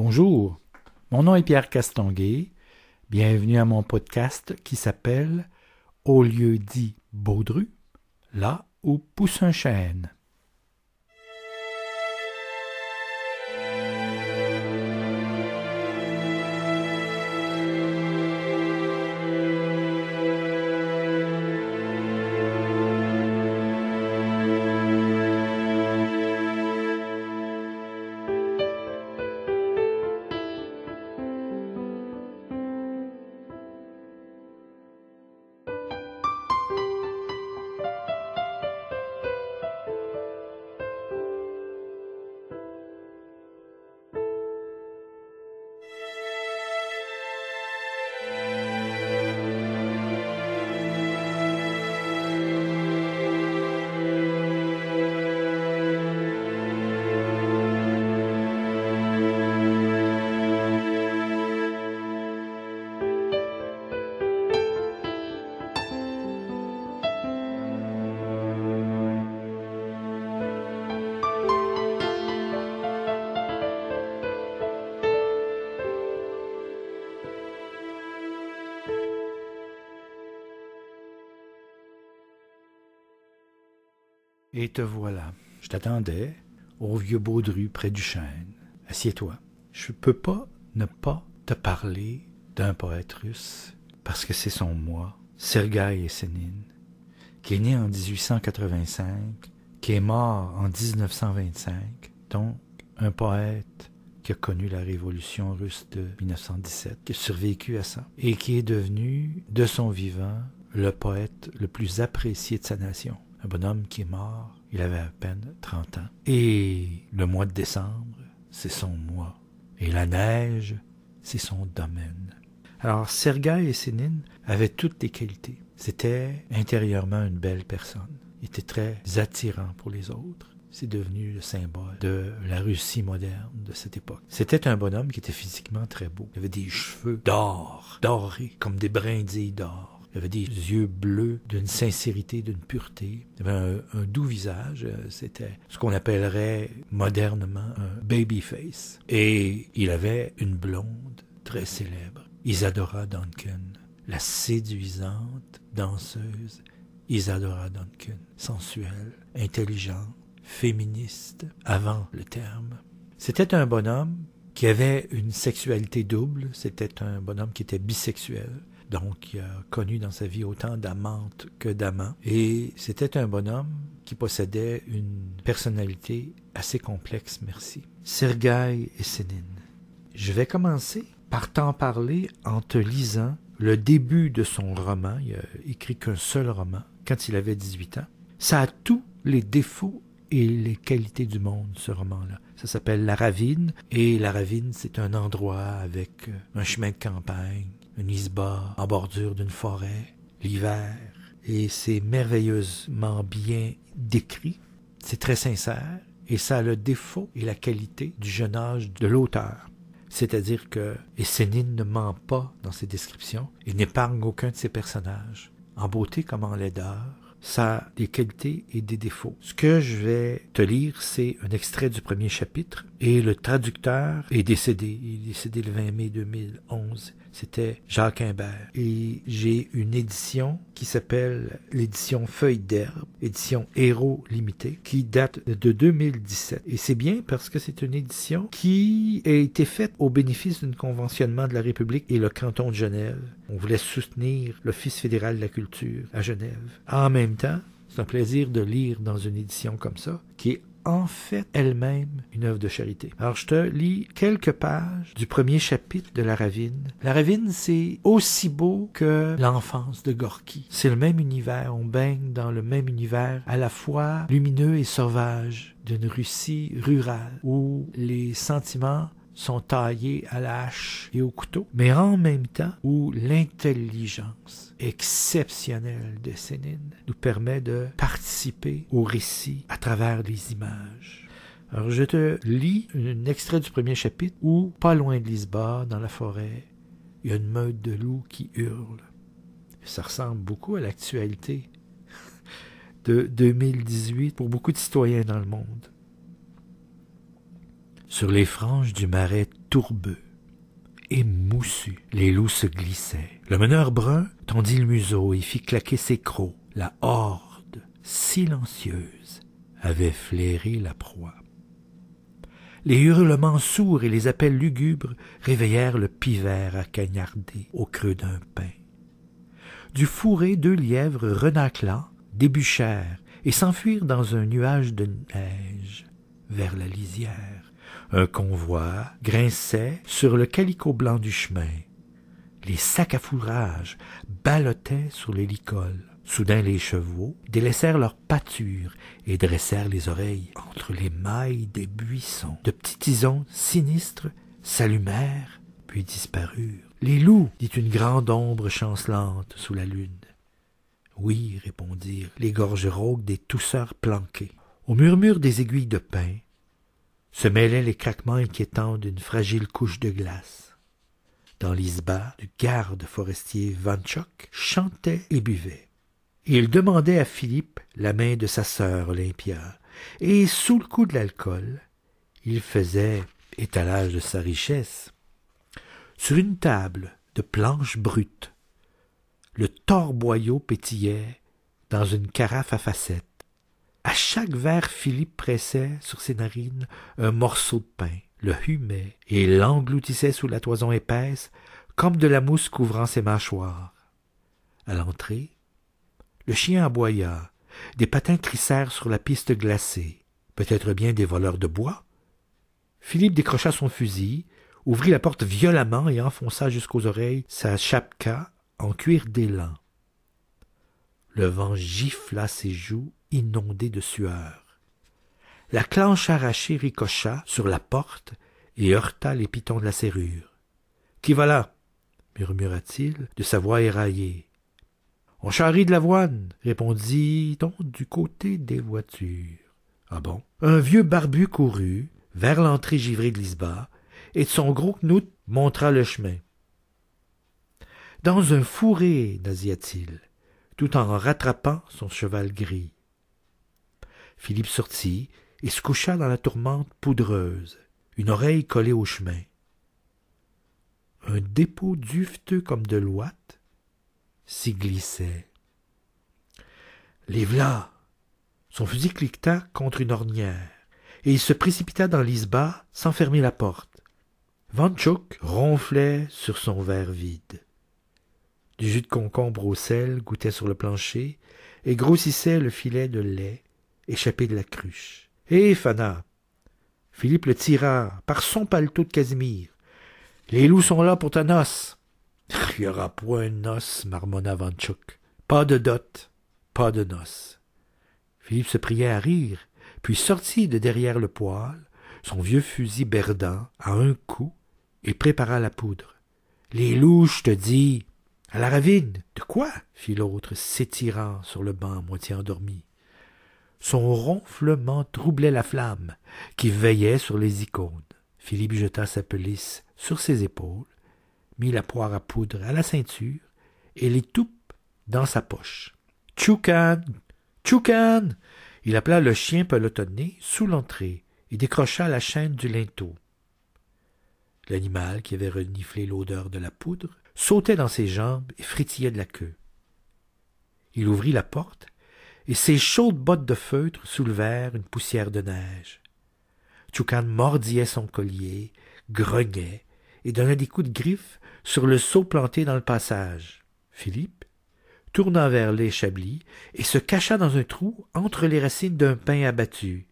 Bonjour, mon nom est Pierre Castanguet. Bienvenue à mon podcast qui s'appelle Au lieu dit Baudru, là où pousse un chêne. Et te voilà. Je t'attendais au vieux Baudru près du chêne. Assieds-toi. Je peux pas ne pas te parler d'un poète russe parce que c'est son moi, Sergueï Essenine, qui est né en 1885, qui est mort en 1925, donc un poète qui a connu la révolution russe de 1917, qui a survécu à ça, et qui est devenu, de son vivant, le poète le plus apprécié de sa nation un bonhomme qui est mort, il avait à peine 30 ans. Et le mois de décembre, c'est son mois. Et la neige, c'est son domaine. Alors Sergueï et Sénine avaient toutes les qualités. C'était intérieurement une belle personne. Il était très attirant pour les autres. C'est devenu le symbole de la Russie moderne de cette époque. C'était un bonhomme qui était physiquement très beau. Il avait des cheveux d'or, dorés, comme des brindilles d'or. Il avait des yeux bleus d'une sincérité, d'une pureté. Il avait un, doux visage. Euh, c'était ce qu'on appellerait modernement un baby face. Et il avait une blonde très célèbre, Isadora Duncan, la séduisante danseuse Isadora Duncan, sensuelle, intelligente, féministe, avant le terme. C'était un bonhomme qui avait une sexualité double, c'était un bonhomme qui était bisexuel, donc il a connu dans sa vie autant d'amantes que d'amants. Et c'était un bonhomme qui possédait une personnalité assez complexe, merci. Sergueï et Sénine. Je vais commencer par t'en parler en te lisant le début de son roman. Il a écrit qu'un seul roman quand il avait 18 ans. Ça a tous les défauts et les qualités du monde, ce roman-là. Ça s'appelle La Ravine, et La Ravine, c'est un endroit avec un chemin de campagne, une isba en bordure d'une forêt, l'hiver, et c'est merveilleusement bien décrit, c'est très sincère, et ça a le défaut et la qualité du jeune âge de l'auteur. C'est-à-dire que Essénine ne ment pas dans ses descriptions, et n'épargne aucun de ses personnages, en beauté comme en laideur, ça a des qualités et des défauts. Ce que je vais te lire, c'est un extrait du premier chapitre et le traducteur est décédé. Il est décédé le 20 mai 2011. C'était Jacques Imbert. Et j'ai une édition qui s'appelle l'édition Feuille d'herbe, édition Héros Limité, qui date de 2017. Et c'est bien parce que c'est une édition qui a été faite au bénéfice d'un conventionnement de la République et le canton de Genève on voulait soutenir l'Office fédéral de la culture à Genève. En même temps, c'est un plaisir de lire dans une édition comme ça, qui est en fait elle-même une œuvre de charité. Alors je te lis quelques pages du premier chapitre de La Ravine. La Ravine, c'est aussi beau que l'enfance de Gorky. C'est le même univers, on baigne dans le même univers à la fois lumineux et sauvage d'une Russie rurale où les sentiments sont taillés à la hache et au couteau, mais en même temps où l'intelligence exceptionnelle de Sénine nous permet de participer au récit à travers les images. Alors je te lis un extrait du premier chapitre où, pas loin de Lisbonne, dans la forêt, il y a une meute de loups qui hurle. Ça ressemble beaucoup à l'actualité de 2018 pour beaucoup de citoyens dans le monde. Sur les franges du marais tourbeux et moussu, les loups se glissaient. Le meneur brun tendit le museau et fit claquer ses crocs. La horde, silencieuse, avait flairé la proie. Les hurlements sourds et les appels lugubres réveillèrent le pivert à cagnarder au creux d'un pin. Du fourré, deux lièvres renaclants débuchèrent et s'enfuirent dans un nuage de neige vers la lisière. Un convoi grinçait sur le calicot blanc du chemin. Les sacs à fourrage ballottaient sur les Soudain les chevaux délaissèrent leur pâture et dressèrent les oreilles entre les mailles des buissons. De petits tisons sinistres s'allumèrent puis disparurent. Les loups, dit une grande ombre chancelante sous la lune. Oui, répondirent les gorges rauques des tousseurs planqués. Au murmure des aiguilles de pin, se mêlaient les craquements inquiétants d'une fragile couche de glace. Dans l'isba, le garde forestier Vanchok chantait et buvait. Il demandait à Philippe la main de sa sœur Olympia, et sous le coup de l'alcool, il faisait étalage de sa richesse. Sur une table de planches brutes, le torboyau pétillait dans une carafe à facettes à chaque verre, Philippe pressait sur ses narines un morceau de pain, le humait et l'engloutissait sous la toison épaisse, comme de la mousse couvrant ses mâchoires. À l'entrée, le chien aboya, des patins crissèrent sur la piste glacée, peut-être bien des voleurs de bois. Philippe décrocha son fusil, ouvrit la porte violemment et enfonça jusqu'aux oreilles sa chapka en cuir d'élan. Le vent gifla ses joues inondé de sueur. La clanche arrachée ricocha sur la porte et heurta les pitons de la serrure. Qui va là murmura-t-il de sa voix éraillée. On charrie de l'avoine, répondit-on du côté des voitures. Ah bon Un vieux barbu courut vers l'entrée givrée de l'isba et de son gros knout montra le chemin. Dans un fourré, nasia t il tout en rattrapant son cheval gris. Philippe sortit et se coucha dans la tourmente poudreuse, une oreille collée au chemin. Un dépôt dufteux comme de l'ouate s'y glissait. Les v'là! Son fusil cliqueta contre une ornière, et il se précipita dans l'isba sans fermer la porte. Vanchuk ronflait sur son verre vide. Du jus de concombre au sel goûtait sur le plancher et grossissait le filet de lait échappé de la cruche. Hé, eh, Fana Philippe le tira par son paletot de Casimir. Les loups sont là pour ta noce. Il n'y aura point de noce, marmonna Vanchuk. Pas de dot, pas de noce. Philippe se priait à rire, puis sortit de derrière le poêle, son vieux fusil berdant, à un coup, et prépara la poudre. Les loups, je te dis. À la ravine. De quoi? fit l'autre, s'étirant sur le banc, moitié endormi. Son ronflement troublait la flamme qui veillait sur les icônes. Philippe jeta sa pelisse sur ses épaules, mit la poire à poudre à la ceinture et l'étoupe dans sa poche. Tchoukan Tchoukan Il appela le chien pelotonné sous l'entrée et décrocha la chaîne du linteau. L'animal, qui avait reniflé l'odeur de la poudre, sautait dans ses jambes et frétillait de la queue. Il ouvrit la porte et ses chaudes bottes de feutre soulevèrent une poussière de neige. Tchoukan mordillait son collier, grognait et donna des coups de griffe sur le seau planté dans le passage. Philippe tourna vers les Chablis et se cacha dans un trou entre les racines d'un pin abattu.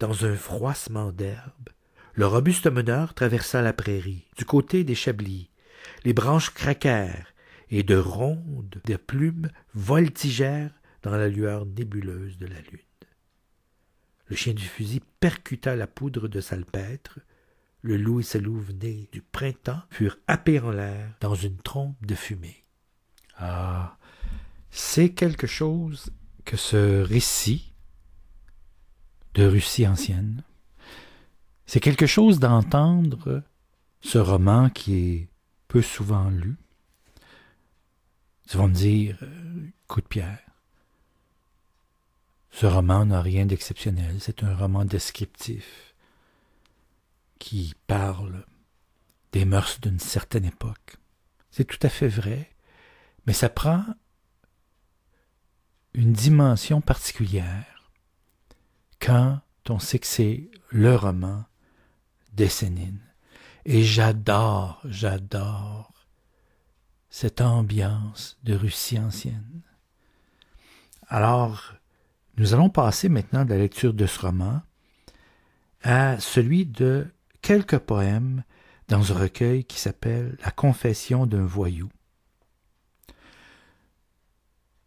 Dans un froissement d'herbe, le robuste meneur traversa la prairie, du côté des Chablis. Les branches craquèrent et de rondes de plumes voltigèrent dans la lueur nébuleuse de la lune. Le chien du fusil percuta la poudre de salpêtre. Le loup et sa louve nés du printemps furent happés en l'air dans une trompe de fumée. Ah, c'est quelque chose que ce récit de Russie ancienne. C'est quelque chose d'entendre ce roman qui est peu souvent lu. Ils vont dire, euh, coup de pierre. Ce roman n'a rien d'exceptionnel, c'est un roman descriptif qui parle des mœurs d'une certaine époque. C'est tout à fait vrai, mais ça prend une dimension particulière quand on sait que c'est le roman d'Essénine. Et j'adore, j'adore cette ambiance de Russie ancienne. Alors, nous allons passer maintenant de la lecture de ce roman à celui de quelques poèmes dans un recueil qui s'appelle La confession d'un voyou.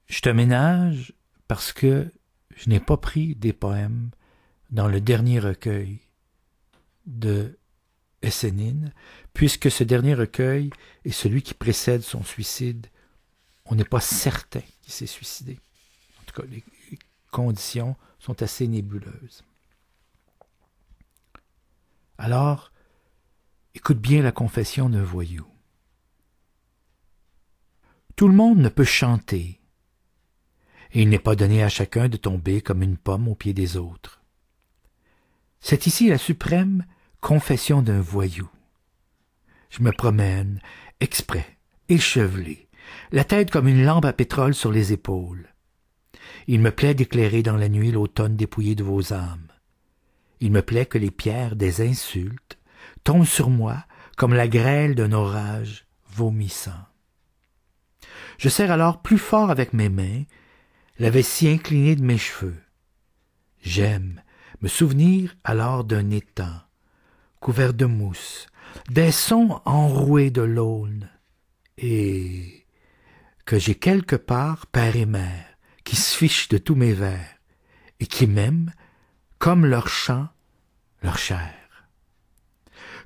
Je te ménage parce que je n'ai pas pris des poèmes dans le dernier recueil de Essénine, puisque ce dernier recueil est celui qui précède son suicide. On n'est pas certain qu'il s'est suicidé. En tout cas, les, conditions sont assez nébuleuses. Alors, écoute bien la confession d'un voyou. Tout le monde ne peut chanter, et il n'est pas donné à chacun de tomber comme une pomme au pied des autres. C'est ici la suprême confession d'un voyou. Je me promène, exprès, échevelé, la tête comme une lampe à pétrole sur les épaules. Il me plaît d'éclairer dans la nuit l'automne dépouillé de vos âmes. Il me plaît que les pierres des insultes tombent sur moi comme la grêle d'un orage vomissant. Je serre alors plus fort avec mes mains la vessie inclinée de mes cheveux. J'aime me souvenir alors d'un étang, couvert de mousse, des sons enroués de l'aulne, et que j'ai quelque part père et mère, qui se fichent de tous mes vers, et qui m'aiment comme leur chant, leur chair.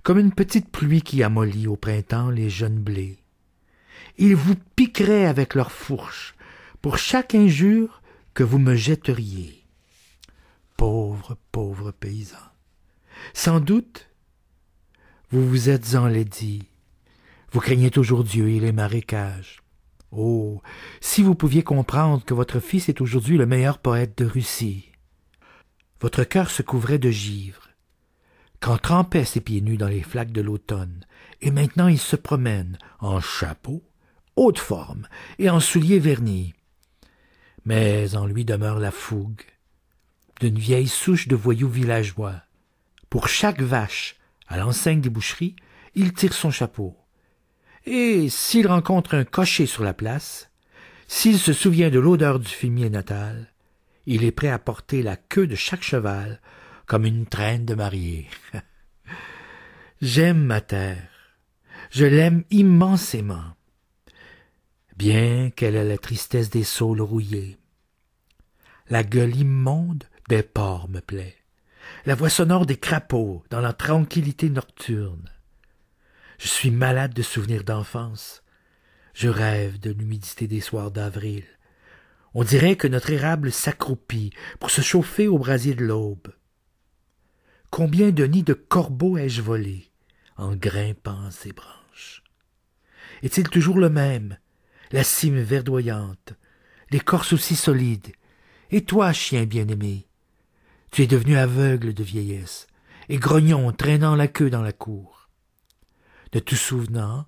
Comme une petite pluie qui amollit au printemps les jeunes blés. Ils vous piqueraient avec leurs fourches pour chaque injure que vous me jetteriez. Pauvre, pauvre paysan. Sans doute, vous vous êtes enlaidis, Vous craignez toujours Dieu et les marécages. Oh. Si vous pouviez comprendre que votre fils est aujourd'hui le meilleur poète de Russie. Votre cœur se couvrait de givre. Quand trempait ses pieds nus dans les flaques de l'automne, et maintenant il se promène, en chapeau, haute forme, et en souliers vernis. Mais en lui demeure la fougue d'une vieille souche de voyous villageois. Pour chaque vache, à l'enseigne des boucheries, il tire son chapeau et s'il rencontre un cocher sur la place, s'il se souvient de l'odeur du fumier natal, il est prêt à porter la queue de chaque cheval comme une traîne de mariée. J'aime ma terre. Je l'aime immensément. Bien qu'elle ait la tristesse des saules rouillés. La gueule immonde des porcs me plaît. La voix sonore des crapauds dans la tranquillité nocturne. Je suis malade de souvenirs d'enfance. Je rêve de l'humidité des soirs d'avril. On dirait que notre érable s'accroupit pour se chauffer au brasier de l'aube. Combien de nids de corbeaux ai-je volés en grimpant ses branches Est-il toujours le même, la cime verdoyante, l'écorce aussi solide Et toi, chien bien-aimé, tu es devenu aveugle de vieillesse et grognon traînant la queue dans la cour ne tout souvenant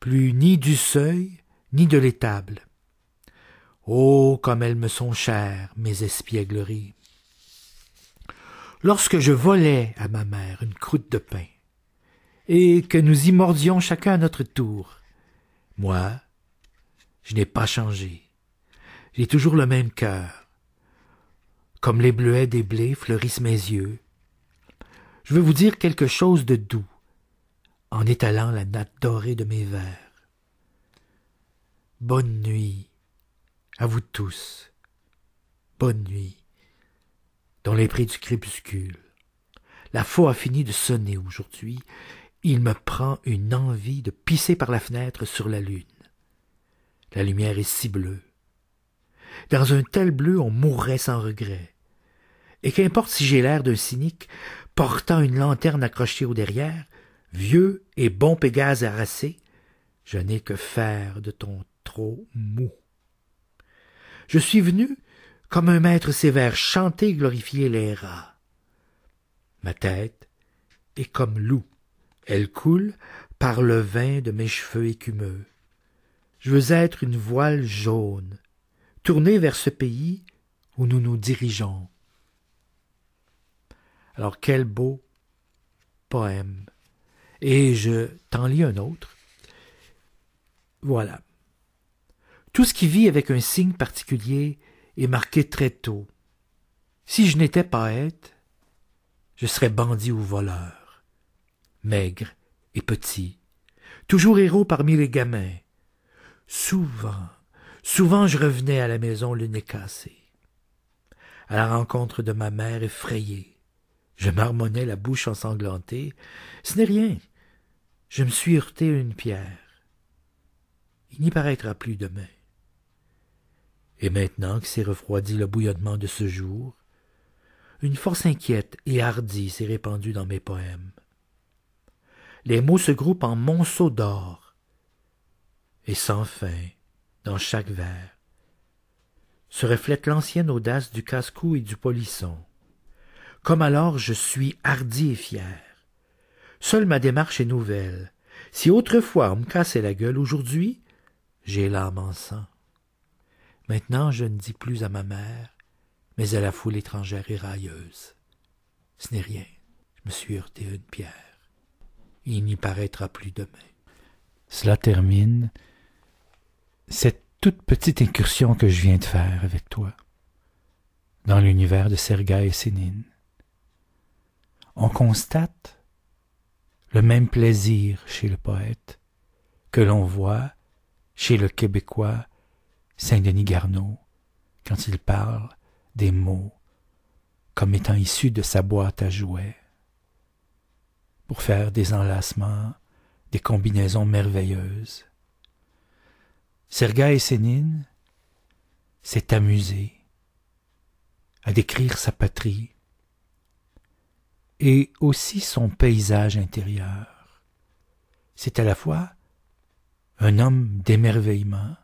plus ni du seuil ni de l'étable. Oh, comme elles me sont chères, mes espiègleries. Lorsque je volais à ma mère une croûte de pain, et que nous y mordions chacun à notre tour, moi, je n'ai pas changé. J'ai toujours le même cœur. Comme les bleuets des blés fleurissent mes yeux. Je veux vous dire quelque chose de doux, en étalant la natte dorée de mes vers. Bonne nuit à vous tous. Bonne nuit. Dans les prix du crépuscule. La faux a fini de sonner aujourd'hui. Il me prend une envie de pisser par la fenêtre sur la lune. La lumière est si bleue. Dans un tel bleu, on mourrait sans regret. Et qu'importe si j'ai l'air d'un cynique, portant une lanterne accrochée au derrière, vieux et bon Pégase harassé, je n'ai que faire de ton trop mou. Je suis venu, comme un maître sévère, chanter et glorifier les rats. Ma tête est comme loup, elle coule par le vin de mes cheveux écumeux. Je veux être une voile jaune, tournée vers ce pays où nous nous dirigeons. Alors quel beau poème. Et je t'en lis un autre. Voilà. Tout ce qui vit avec un signe particulier est marqué très tôt. Si je n'étais pas être, je serais bandit ou voleur, maigre et petit, toujours héros parmi les gamins. Souvent, souvent je revenais à la maison le nez cassé. À la rencontre de ma mère effrayée, je marmonnais la bouche ensanglantée. Ce n'est rien, je me suis heurté à une pierre. Il n'y paraîtra plus demain. Et maintenant que s'est refroidi le bouillonnement de ce jour, une force inquiète et hardie s'est répandue dans mes poèmes. Les mots se groupent en monceaux d'or, et sans fin, dans chaque vers, se reflète l'ancienne audace du casse-cou et du polisson. Comme alors je suis hardi et fier. Seule ma démarche est nouvelle. Si autrefois on me cassait la gueule, aujourd'hui, j'ai l'âme en sang. Maintenant, je ne dis plus à ma mère, mais à la foule étrangère et railleuse. Ce n'est rien. Je me suis heurté une pierre. Il n'y paraîtra plus demain. Cela termine cette toute petite incursion que je viens de faire avec toi dans l'univers de Sergueï Sénine. On constate le même plaisir chez le poète que l'on voit chez le Québécois Saint-Denis Garneau quand il parle des mots comme étant issus de sa boîte à jouets pour faire des enlacements, des combinaisons merveilleuses. Sergueï Sénine s'est amusé à décrire sa patrie et aussi son paysage intérieur. C'est à la fois un homme d'émerveillement,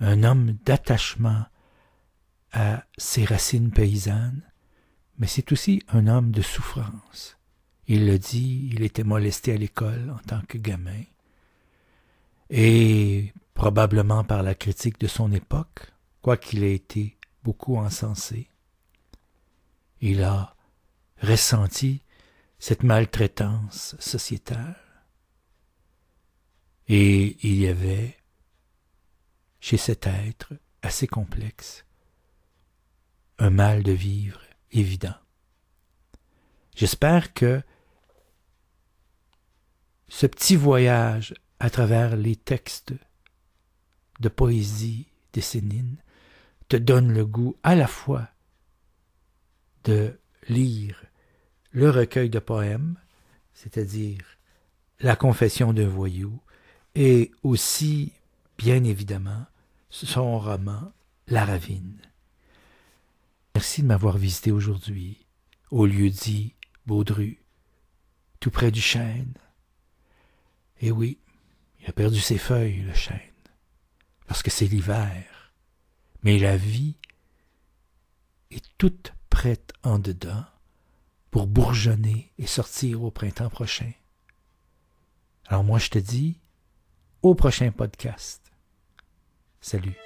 un homme d'attachement à ses racines paysannes, mais c'est aussi un homme de souffrance. Il le dit, il était molesté à l'école en tant que gamin, et probablement par la critique de son époque, quoiqu'il ait été beaucoup encensé. Il a ressenti cette maltraitance sociétale. Et il y avait chez cet être assez complexe un mal de vivre évident. J'espère que ce petit voyage à travers les textes de poésie des te donne le goût à la fois de lire le recueil de poèmes, c'est-à-dire La confession d'un voyou, et aussi, bien évidemment, son roman La Ravine. Merci de m'avoir visité aujourd'hui, au lieu dit Baudru, tout près du chêne. Eh oui, il a perdu ses feuilles, le chêne, parce que c'est l'hiver. Mais la vie est toute prête en dedans, pour bourgeonner et sortir au printemps prochain. Alors moi je te dis au prochain podcast. Salut.